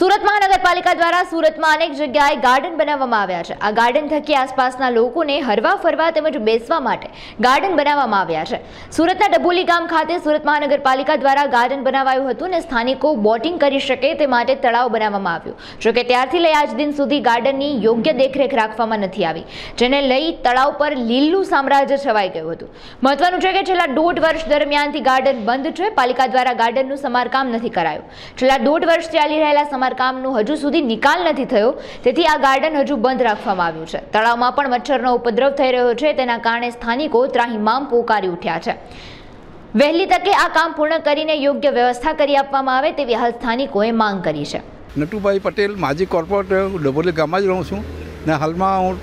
સુરત મહાનગર નગરપાલિકા દ્વારા સુરતમાં અનેક જગ્યાએ ગાર્ડન બનાવવામાં આવ્યા છે આ ગાર્ડન થકી આસપાસના લોકોને હરવા ફરવા તેમજ બેસવા માટે ગાર્ડન બનાવવામાં આવ્યા છે સુરતના ડબોલી ગામ ખાતે સુરત મહાનગરપાલિકા દ્વારા ગાર્ડન બનાવાયું હતું અને સ્થાનિકો બોટિંગ કરી શકે તે માટે તળાવ બનાવવામાં આવ્યું જોકે ત્યારથી લઈ આજ દિન સુધી ગાર્ડનની યોગ્ય દેખરેખ રાખવામાં નથી આવી જેને લઈ તળાવ પર લીલું સામ્રાજ્ય છવાઈ ગયું હતું મહત્વનું છે કે છેલ્લા દોઢ વર્ષ દરમિયાનથી ગાર્ડન બંધ છે પાલિકા દ્વારા ગાર્ડનનું સમારકામ નથી કરાયું છેલ્લા દોઢ વર્ષ ચાલી રહેલા સમારકામનું હજુ સુધી નિકાલ નથી થયો તેથી આ ગાર્ડન હજુ બંધ રાખવામાં આવ્યું છે તળાવમાં પણ મચ્છરનો ઉપદ્રવ થઈ રહ્યો છે તેના કારણે સ્થાનિકો ત્રાહિમામ પોકારી ઉઠ્યા છે વહેલી તકે આ કામ પૂર્ણ કરીને યોગ્ય વ્યવસ્થા કરી આપવામાં આવે તેવી હાલ સ્થાનિકોએ માંગ કરી છે નટુભાઈ પટેલ માજી કોર્પોરેટર ડબોલી ગામમાં જ રહું છું ને હાલમાં હું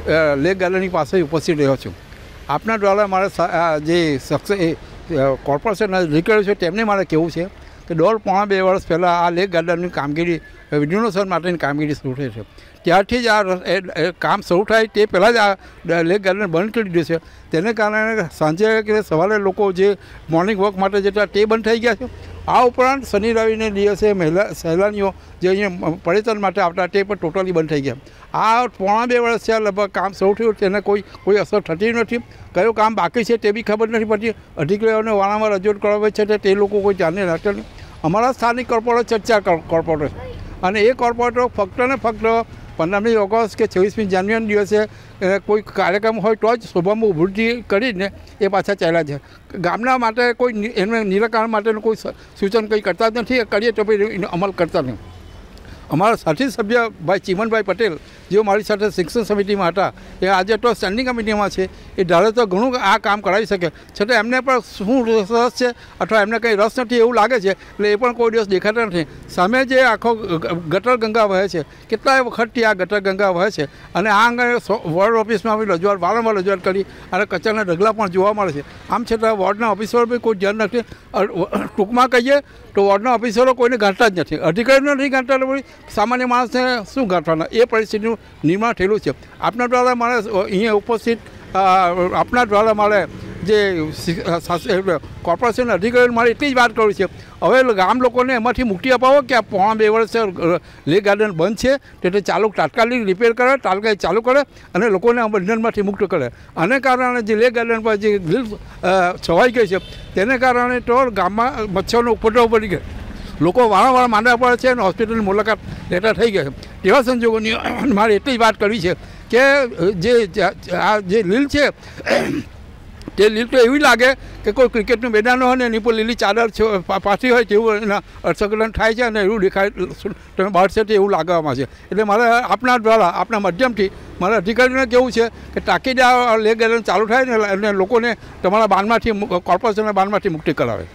લેક ગાર્ડનની પાસે ઉપસ્થિત રહ્યો છું આપના દ્વારા મારે જે શખ્સ કોર્પોરેશન નીકળ્યું છે તેમને મારે કેવું છે કે દોઢ પોણા બે વર્ષ પહેલાં આ લેક ગાર્ડનની કામગીરી રિન્યુનેશન માટેની કામગીરી શરૂ થઈ છે ત્યારથી જ આ કામ શરૂ થાય તે પહેલાં જ આ લેક ગાર્ડન બંધ કરી દીધું છે તેને કારણે સાંજે કે સવારે લોકો જે મોર્નિંગ વોક માટે જતા તે બંધ થઈ ગયા છે આ ઉપરાંત શનિ રવિને દિવસે મહિલા સહેલાણીઓ જે અહીંયા પડેતર માટે આવતા તે પણ ટોટલી બંધ થઈ ગયા આ પોણા બે વર્ષથી આ લગભગ કામ શરૂ થયું તેને કોઈ કોઈ અસર થતી નથી કયું કામ બાકી છે તે બી ખબર નથી પડતી અધિકારીઓને વાળામાં રજૂઆત કરાવે છે તે લોકો કોઈ ધ્યાને રાખતા નહીં અમારા સ્થાનિક કોર્પોરેટર ચર્ચા કોર્પોરેટર અને એ કોર્પોરેટરો ફક્ત ને ફક્ત પંદરમી ઓગસ્ટ કે છવ્વીસમી જાન્યુઆરી દિવસે કોઈ કાર્યક્રમ હોય તો જ શોભામાં ઉભરજી કરીને એ પાછા ચાલ્યા છે ગામના માટે કોઈ એને નિરાકરણ માટેનું કોઈ સૂચન કંઈ કરતા જ નથી કરીએ તો ભાઈ એનો અમલ કરતા નહીં અમારા સાથી સભ્ય ભાઈ ચીમનભાઈ પટેલ જેઓ મારી સાથે શિક્ષણ સમિતિમાં હતા એ આજે તો સ્ટેન્ડિંગ કમિટીમાં છે એ ધારે તો ઘણું આ કામ કરાવી શકે છતાં એમને પણ શું રસ છે અથવા એમને કંઈ રસ નથી એવું લાગે છે એટલે એ પણ કોઈ દિવસ દેખાતા નથી સામે જે આખો ગટર ગંગા વહે છે કેટલાય વખતથી આ ગટર ગંગા વહે છે અને આ અંગે વોર્ડ ઓફિસમાં બી રજૂઆત વારંવાર રજૂઆત કરી અને કચરાના ઢગલા પણ જોવા મળે છે આમ છતાં વોર્ડના ઓફિસરો બી કોઈ ધ્યાન નથી ટૂંકમાં કહીએ તો વોર્ડના ઓફિસરો કોઈને ગાંઠતા જ નથી અધિકારીઓ નથી ગાંઠતા સામાન્ય માણસને શું ગાંઠવાના એ પરિસ્થિતિનું નિર્માણ થયેલું છે આપના દ્વારા મારે અહીંયા ઉપસ્થિત આપના દ્વારા મારે જે કોર્પોરેશન અધિકારીઓ મારે એટલી જ વાત કરવી છે હવે ગામ લોકોને એમાંથી મુક્તિ અપાવો કે પોણા બે વર્ષ લે ગાર્ડન બંધ છે તેથી ચાલુ તાત્કાલિક રિપેર કરે તાત્કાલિક ચાલુ કરે અને લોકોને આ બંધનમાંથી મુક્ત કરે અને કારણે જે લે ગાર્ડન પર જે ગ્રીલ છવાઈ ગઈ છે તેને કારણે તો ગામમાં મચ્છરનો ઉપદ્રવ પડી ગયો લોકો વારંવાર માંડા પર છે અને હોસ્પિટલની મુલાકાત લેતા થઈ ગયા છે તેવા સંજોગોની મારે એટલી જ વાત કરવી છે કે જે આ જે લીલ છે તે લીલ તો એવી લાગે કે કોઈ ક્રિકેટનું મેદાન હોય ને એની પર લીલી ચાદર પાછી હોય તેવું એના અર્થઘટન થાય છે અને એવું દેખાય તમે બહારશે તો એવું લાગવામાં છે એટલે મારે આપના દ્વારા આપના માધ્યમથી મારા અધિકારીઓને કેવું છે કે તાકીદે આ લે ચાલુ થાય ને એને લોકોને તમારા બાનમાંથી કોર્પોરેશનના બાનમાંથી મુક્તિ કરાવે